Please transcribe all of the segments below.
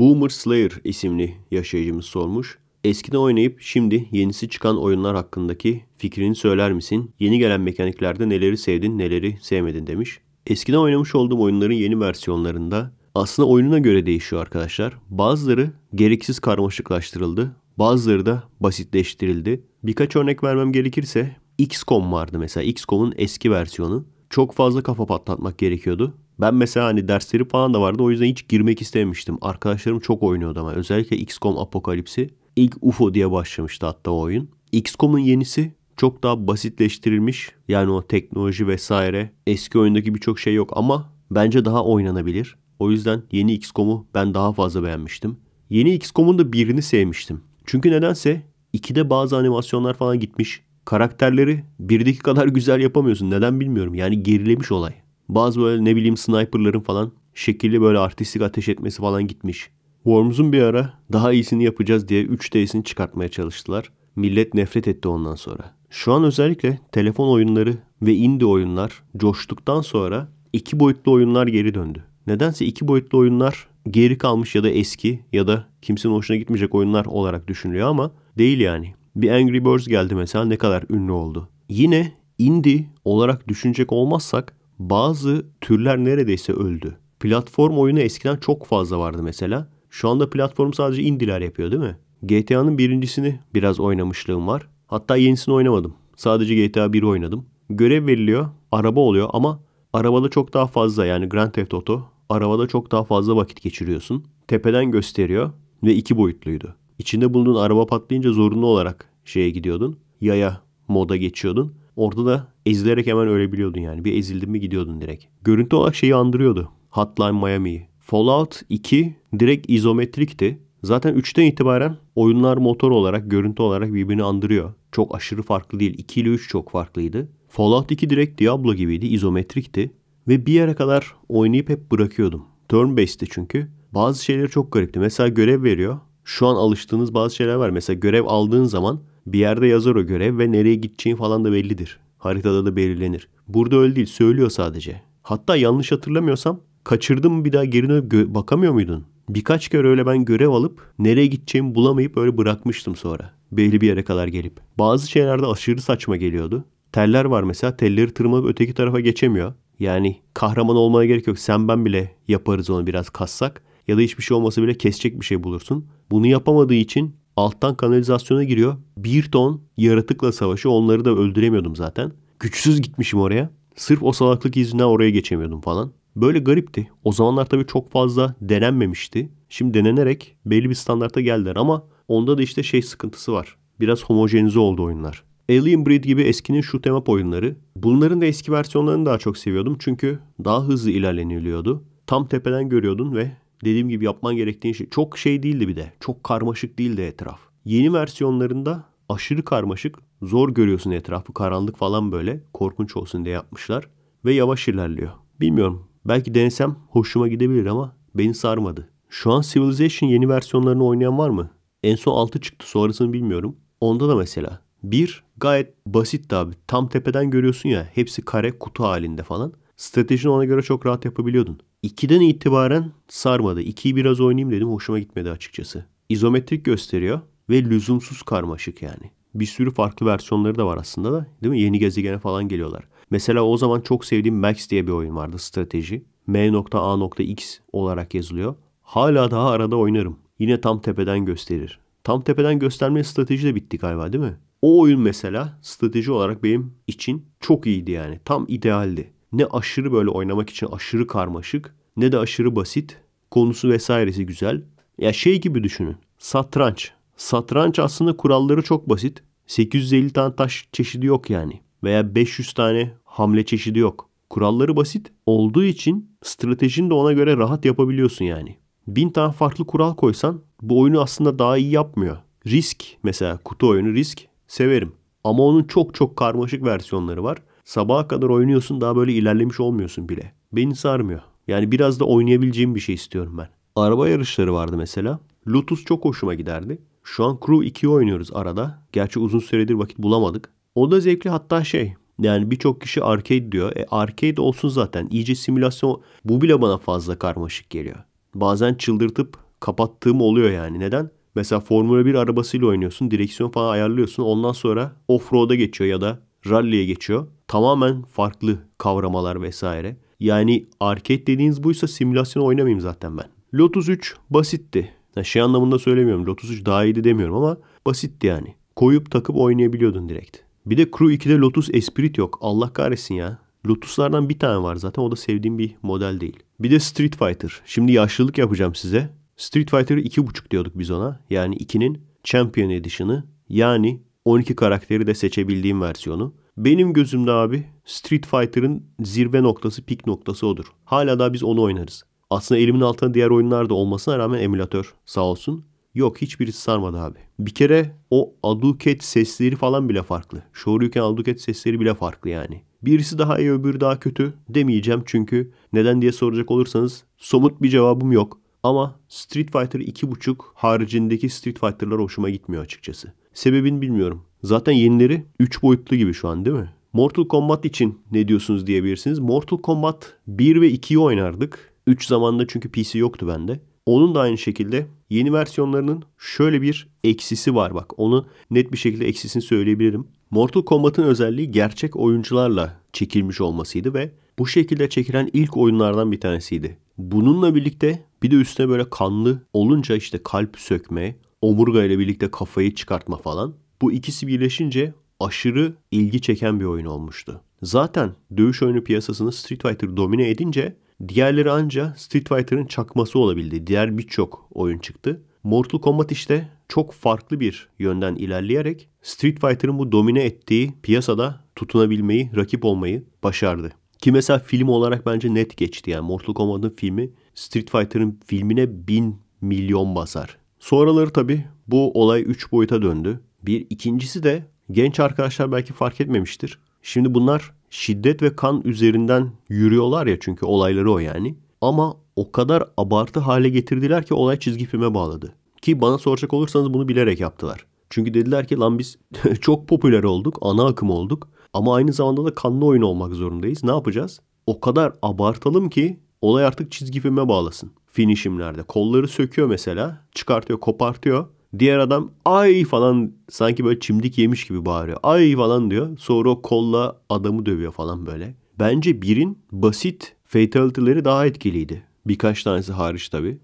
Boomer Slayer isimli yaşayıcımız sormuş. Eskiden oynayıp şimdi yenisi çıkan oyunlar hakkındaki fikrini söyler misin? Yeni gelen mekaniklerde neleri sevdin neleri sevmedin demiş. Eskiden oynamış olduğum oyunların yeni versiyonlarında aslında oyununa göre değişiyor arkadaşlar. Bazıları gereksiz karmaşıklaştırıldı. Bazıları da basitleştirildi. Birkaç örnek vermem gerekirse XCOM vardı mesela. XCOM'un eski versiyonu. Çok fazla kafa patlatmak gerekiyordu. Ben mesela hani dersleri falan da vardı o yüzden hiç girmek istememiştim. Arkadaşlarım çok oynuyordu ama özellikle XCOM Apokalipsi. ilk UFO diye başlamıştı hatta o oyun. XCOM'un yenisi çok daha basitleştirilmiş. Yani o teknoloji vesaire eski oyundaki birçok şey yok ama bence daha oynanabilir. O yüzden yeni XCOM'u ben daha fazla beğenmiştim. Yeni XCOM'un da birini sevmiştim. Çünkü nedense 2'de bazı animasyonlar falan gitmiş. Karakterleri birdeki kadar güzel yapamıyorsun. Neden bilmiyorum. Yani gerilemiş olay. Bazı böyle ne bileyim sniperların falan şekilli böyle artistik ateş etmesi falan gitmiş. Worms'un bir ara daha iyisini yapacağız diye 3D'sini çıkartmaya çalıştılar. Millet nefret etti ondan sonra. Şu an özellikle telefon oyunları ve indie oyunlar coştuktan sonra iki boyutlu oyunlar geri döndü. Nedense iki boyutlu oyunlar geri kalmış ya da eski ya da kimsenin hoşuna gitmeyecek oyunlar olarak düşünülüyor ama değil yani. Bir Angry Birds geldi mesela ne kadar ünlü oldu. Yine indie olarak düşünecek olmazsak bazı türler neredeyse öldü. Platform oyunu eskiden çok fazla vardı mesela. Şu anda platform sadece indiler yapıyor değil mi? GTA'nın birincisini biraz oynamışlığım var. Hatta yenisini oynamadım. Sadece GTA 1'i oynadım. Görev veriliyor, araba oluyor ama arabada çok daha fazla yani Grand Theft Auto arabada çok daha fazla vakit geçiriyorsun. Tepeden gösteriyor ve iki boyutluydu. İçinde bulunduğun araba patlayınca zorunlu olarak şeye gidiyordun. Yaya moda geçiyordun. Orada da ezilerek hemen ölebiliyordun yani. Bir ezildin mi gidiyordun direkt. Görüntü olarak şeyi andırıyordu. Hotline Miami'yi. Fallout 2 direkt izometrikti. Zaten 3'ten itibaren oyunlar motor olarak, görüntü olarak birbirini andırıyor. Çok aşırı farklı değil. 2 ile 3 çok farklıydı. Fallout 2 direkt Diablo gibiydi, izometrikti. Ve bir yere kadar oynayıp hep bırakıyordum. Turn basedi çünkü. Bazı şeyler çok garipti. Mesela görev veriyor. Şu an alıştığınız bazı şeyler var. Mesela görev aldığın zaman bir yerde yazar o görev ve nereye gideceğin falan da bellidir. Haritada da belirlenir. Burada öyle değil söylüyor sadece. Hatta yanlış hatırlamıyorsam kaçırdım bir daha geri dönüp bakamıyor muydun? Birkaç kere öyle ben görev alıp nereye gideceğimi bulamayıp öyle bırakmıştım sonra. Belli bir yere kadar gelip. Bazı şeylerde aşırı saçma geliyordu. Teller var mesela telleri tırmanıp öteki tarafa geçemiyor. Yani kahraman olmaya gerek yok. Sen ben bile yaparız onu biraz kassak. Ya da hiçbir şey olmasa bile kesecek bir şey bulursun. Bunu yapamadığı için Alttan kanalizasyona giriyor. Bir ton yaratıkla savaşı. Onları da öldüremiyordum zaten. Güçsüz gitmişim oraya. Sırf o salaklık yüzünden oraya geçemiyordum falan. Böyle garipti. O zamanlar tabii çok fazla denenmemişti. Şimdi denenerek belli bir standarta geldiler ama onda da işte şey sıkıntısı var. Biraz homojenize oldu oyunlar. Alien Breed gibi eskinin şu temap oyunları. Bunların da eski versiyonlarını daha çok seviyordum çünkü daha hızlı ilerleniliyordu. Tam tepeden görüyordun ve dediğim gibi yapman gerektiğin şey çok şey değildi bir de. Çok karmaşık değildi etraf. Yeni versiyonlarında aşırı karmaşık. Zor görüyorsun etrafı karanlık falan böyle. Korkunç olsun diye yapmışlar. Ve yavaş ilerliyor. Bilmiyorum. Belki denesem hoşuma gidebilir ama beni sarmadı. Şu an Civilization yeni versiyonlarını oynayan var mı? En son 6 çıktı sonrasını bilmiyorum. Onda da mesela. Bir gayet basit abi. Tam tepeden görüyorsun ya hepsi kare kutu halinde falan. Stratejini ona göre çok rahat yapabiliyordun. 2'den itibaren sarmadı. 2'yi biraz oynayayım dedim. Hoşuma gitmedi açıkçası. İzometrik gösteriyor ve lüzumsuz karmaşık yani. Bir sürü farklı versiyonları da var aslında da. Değil mi? Yeni gezegene falan geliyorlar. Mesela o zaman çok sevdiğim Max diye bir oyun vardı strateji. M.A.X olarak yazılıyor. Hala daha arada oynarım. Yine tam tepeden gösterir. Tam tepeden gösterme strateji de bitti galiba değil mi? O oyun mesela strateji olarak benim için çok iyiydi yani. Tam idealdi ne aşırı böyle oynamak için aşırı karmaşık ne de aşırı basit. Konusu vesairesi güzel. Ya şey gibi düşünün. Satranç. Satranç aslında kuralları çok basit. 850 tane taş çeşidi yok yani. Veya 500 tane hamle çeşidi yok. Kuralları basit olduğu için stratejin de ona göre rahat yapabiliyorsun yani. Bin tane farklı kural koysan bu oyunu aslında daha iyi yapmıyor. Risk mesela kutu oyunu risk severim. Ama onun çok çok karmaşık versiyonları var. Sabaha kadar oynuyorsun daha böyle ilerlemiş olmuyorsun bile. Beni sarmıyor. Yani biraz da oynayabileceğim bir şey istiyorum ben. Araba yarışları vardı mesela. Lotus çok hoşuma giderdi. Şu an Crew 2'yi oynuyoruz arada. Gerçi uzun süredir vakit bulamadık. O da zevkli hatta şey yani birçok kişi arcade diyor. E arcade olsun zaten. İyice simülasyon bu bile bana fazla karmaşık geliyor. Bazen çıldırtıp kapattığım oluyor yani. Neden? Mesela Formula 1 arabasıyla oynuyorsun. Direksiyon falan ayarlıyorsun. Ondan sonra off-road'a geçiyor ya da rally'e geçiyor. Tamamen farklı kavramalar vesaire. Yani arcade dediğiniz buysa simülasyon oynamayayım zaten ben. Lotus 3 basitti. Yani şey anlamında söylemiyorum. Lotus 3 daha iyiydi demiyorum ama basitti yani. Koyup takıp oynayabiliyordun direkt. Bir de Crew 2'de Lotus Esprit yok. Allah kahretsin ya. Lotus'lardan bir tane var zaten. O da sevdiğim bir model değil. Bir de Street Fighter. Şimdi yaşlılık yapacağım size. Street Fighter 2.5 diyorduk biz ona. Yani 2'nin Champion Edition'ı. Yani 12 karakteri de seçebildiğim versiyonu. Benim gözümde abi Street Fighter'ın zirve noktası, pik noktası odur. Hala da biz onu oynarız. Aslında elimin altında diğer oyunlar da olmasına rağmen emülatör sağ olsun. Yok hiçbirisi sarmadı abi. Bir kere o Aduket sesleri falan bile farklı. Shoryuken Aduket sesleri bile farklı yani. Birisi daha iyi öbürü daha kötü demeyeceğim çünkü neden diye soracak olursanız somut bir cevabım yok. Ama Street Fighter 2.5 haricindeki Street Fighter'lar hoşuma gitmiyor açıkçası. Sebebini bilmiyorum. Zaten yenileri 3 boyutlu gibi şu an değil mi? Mortal Kombat için ne diyorsunuz diyebilirsiniz. Mortal Kombat 1 ve 2'yi oynardık. 3 zamanında çünkü PC yoktu bende. Onun da aynı şekilde yeni versiyonlarının şöyle bir eksisi var bak. Onu net bir şekilde eksisini söyleyebilirim. Mortal Kombat'ın özelliği gerçek oyuncularla çekilmiş olmasıydı ve bu şekilde çekilen ilk oyunlardan bir tanesiydi. Bununla birlikte bir de üstüne böyle kanlı olunca işte kalp sökme, omurga ile birlikte kafayı çıkartma falan. Bu ikisi birleşince aşırı ilgi çeken bir oyun olmuştu. Zaten dövüş oyunu piyasasını Street Fighter domine edince diğerleri anca Street Fighter'ın çakması olabildi. Diğer birçok oyun çıktı. Mortal Kombat işte çok farklı bir yönden ilerleyerek Street Fighter'ın bu domine ettiği piyasada tutunabilmeyi, rakip olmayı başardı. Ki mesela film olarak bence net geçti yani Mortal Kombat'ın filmi Street Fighter'ın filmine bin milyon basar. Sonraları tabii bu olay 3 boyuta döndü. Bir ikincisi de genç arkadaşlar belki fark etmemiştir. Şimdi bunlar şiddet ve kan üzerinden yürüyorlar ya çünkü olayları o yani. Ama o kadar abartı hale getirdiler ki olay çizgi filme bağladı. Ki bana soracak olursanız bunu bilerek yaptılar. Çünkü dediler ki lan biz çok popüler olduk, ana akım olduk ama aynı zamanda da kanlı oyun olmak zorundayız. Ne yapacağız? O kadar abartalım ki olay artık çizgi filme bağlasın finishimlerde. Kolları söküyor mesela. Çıkartıyor, kopartıyor. Diğer adam ay falan sanki böyle çimdik yemiş gibi bağırıyor. Ay falan diyor. Sonra o kolla adamı dövüyor falan böyle. Bence birin basit fatality'leri daha etkiliydi. Birkaç tanesi hariç tabi.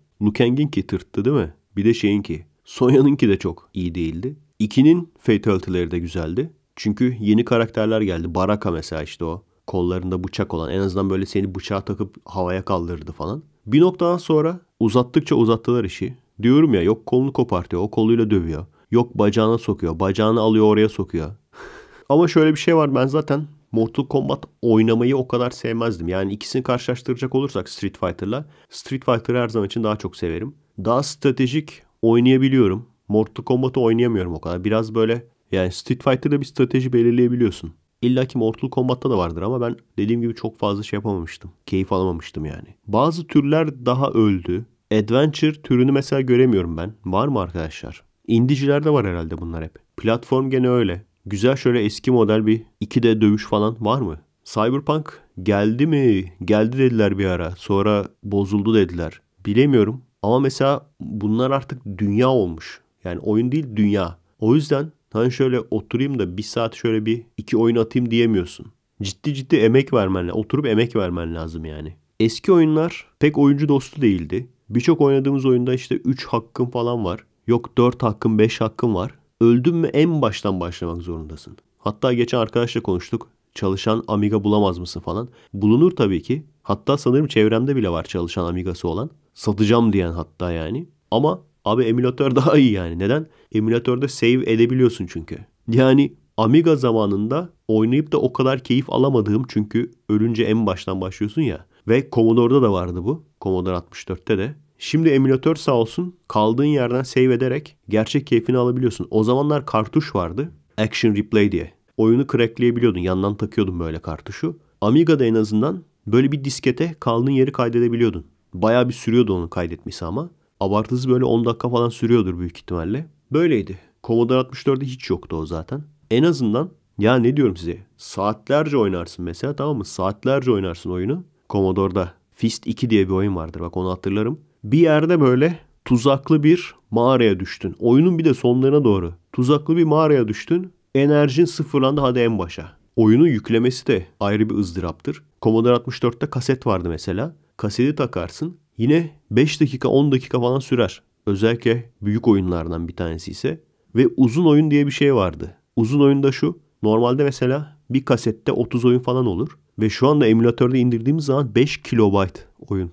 ki tırttı değil mi? Bir de şeyin ki. şeyinki. ki de çok iyi değildi. İkinin fatality'leri de güzeldi. Çünkü yeni karakterler geldi. Baraka mesela işte o. Kollarında bıçak olan. En azından böyle seni bıçağa takıp havaya kaldırdı falan. Bir noktadan sonra uzattıkça uzattılar işi. Diyorum ya yok kolunu kopartıyor, o koluyla dövüyor. Yok bacağına sokuyor, bacağını alıyor oraya sokuyor. Ama şöyle bir şey var ben zaten Mortal Kombat oynamayı o kadar sevmezdim. Yani ikisini karşılaştıracak olursak Street Fighter'la Street Fighter'ı her zaman için daha çok severim. Daha stratejik oynayabiliyorum. Mortal Kombat'ı oynayamıyorum o kadar. Biraz böyle yani Street Fighter'da bir strateji belirleyebiliyorsun. İlla ki Mortal Kombat'ta da vardır ama ben dediğim gibi çok fazla şey yapamamıştım. Keyif alamamıştım yani. Bazı türler daha öldü. Adventure türünü mesela göremiyorum ben. Var mı arkadaşlar? İndicilerde var herhalde bunlar hep. Platform gene öyle. Güzel şöyle eski model bir 2D dövüş falan var mı? Cyberpunk geldi mi? Geldi dediler bir ara. Sonra bozuldu dediler. Bilemiyorum. Ama mesela bunlar artık dünya olmuş. Yani oyun değil dünya. O yüzden Tan şöyle oturayım da bir saat şöyle bir iki oyun atayım diyemiyorsun. Ciddi ciddi emek vermen lazım. Oturup emek vermen lazım yani. Eski oyunlar pek oyuncu dostu değildi. Birçok oynadığımız oyunda işte 3 hakkım falan var. Yok 4 hakkım, 5 hakkım var. Öldün mü en baştan başlamak zorundasın. Hatta geçen arkadaşla konuştuk. Çalışan Amiga bulamaz mısın falan. Bulunur tabii ki. Hatta sanırım çevremde bile var çalışan Amiga'sı olan. Satacağım diyen hatta yani. Ama Abi emülatör daha iyi yani. Neden? Emülatörde save edebiliyorsun çünkü. Yani Amiga zamanında oynayıp da o kadar keyif alamadığım çünkü ölünce en baştan başlıyorsun ya. Ve Commodore'da da vardı bu. Commodore 64'te de. Şimdi emülatör sağ olsun kaldığın yerden save ederek gerçek keyfini alabiliyorsun. O zamanlar kartuş vardı. Action Replay diye. Oyunu crackleyebiliyordun. Yandan takıyordun böyle kartuşu. Amiga'da en azından böyle bir diskete kaldığın yeri kaydedebiliyordun. Bayağı bir sürüyordu onu kaydetmesi ama. Abartısı böyle 10 dakika falan sürüyordur büyük ihtimalle. Böyleydi. Commodore 64'de hiç yoktu o zaten. En azından ya ne diyorum size saatlerce oynarsın mesela tamam mı? Saatlerce oynarsın oyunu. Commodore'da Fist 2 diye bir oyun vardır bak onu hatırlarım. Bir yerde böyle tuzaklı bir mağaraya düştün. Oyunun bir de sonlarına doğru. Tuzaklı bir mağaraya düştün. Enerjin sıfırlandı hadi en başa. Oyunu yüklemesi de ayrı bir ızdıraptır. Commodore 64'te kaset vardı mesela. Kaseti takarsın. Yine 5 dakika 10 dakika falan sürer. Özellikle büyük oyunlardan bir tanesi ise. Ve uzun oyun diye bir şey vardı. Uzun oyunda şu. Normalde mesela bir kasette 30 oyun falan olur. Ve şu anda emülatörde indirdiğimiz zaman 5 kilobayt oyun.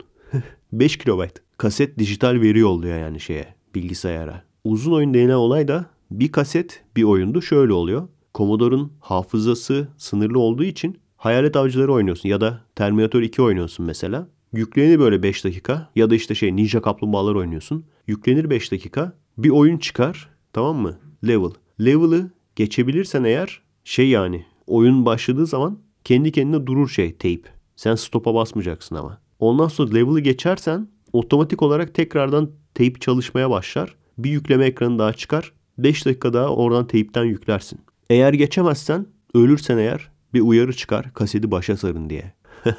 5 kilobayt. Kaset dijital veri yolluyor yani şeye bilgisayara. Uzun oyun denilen olay da bir kaset bir oyundu şöyle oluyor. Commodore'un hafızası sınırlı olduğu için hayalet avcıları oynuyorsun ya da Terminator 2 oynuyorsun mesela. Yüklenir böyle 5 dakika ya da işte şey Ninja Kaplumbağalar oynuyorsun. Yüklenir 5 dakika. Bir oyun çıkar tamam mı? Level. Level'ı geçebilirsen eğer şey yani oyun başladığı zaman kendi kendine durur şey tape. Sen stopa basmayacaksın ama. Ondan sonra level'ı geçersen otomatik olarak tekrardan tape çalışmaya başlar. Bir yükleme ekranı daha çıkar. 5 dakika daha oradan teyipten yüklersin. Eğer geçemezsen ölürsen eğer bir uyarı çıkar kaseti başa sarın diye.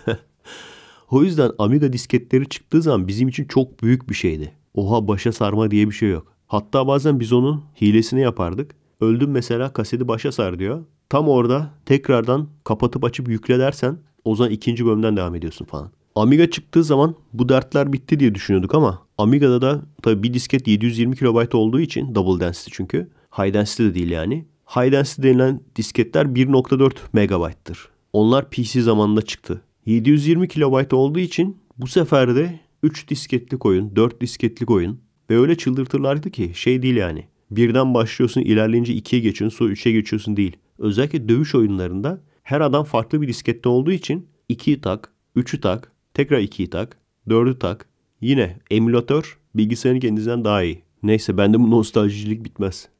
O yüzden Amiga disketleri çıktığı zaman bizim için çok büyük bir şeydi. Oha başa sarma diye bir şey yok. Hatta bazen biz onun hilesini yapardık. Öldüm mesela kaseti başa sar diyor. Tam orada tekrardan kapatıp açıp yükle dersen o zaman ikinci bölümden devam ediyorsun falan. Amiga çıktığı zaman bu dertler bitti diye düşünüyorduk ama Amiga'da da tabii bir disket 720 KB olduğu için Double Dense'li çünkü. High Dense'li de değil yani. High Dense'li denilen disketler 1.4 MB'tır. Onlar PC zamanında çıktı. 720 kilobayt olduğu için bu sefer de 3 disketlik oyun, 4 disketlik oyun ve öyle çıldırtırlardı ki şey değil yani. Birden başlıyorsun ilerleyince 2'ye geçiyorsun sonra 3'e geçiyorsun değil. Özellikle dövüş oyunlarında her adam farklı bir diskette olduğu için 2'yi tak, 3'ü tak, tekrar 2'yi tak, 4'ü tak. Yine emülatör bilgisayarın kendisinden daha iyi. Neyse bende bu nostaljicilik bitmez.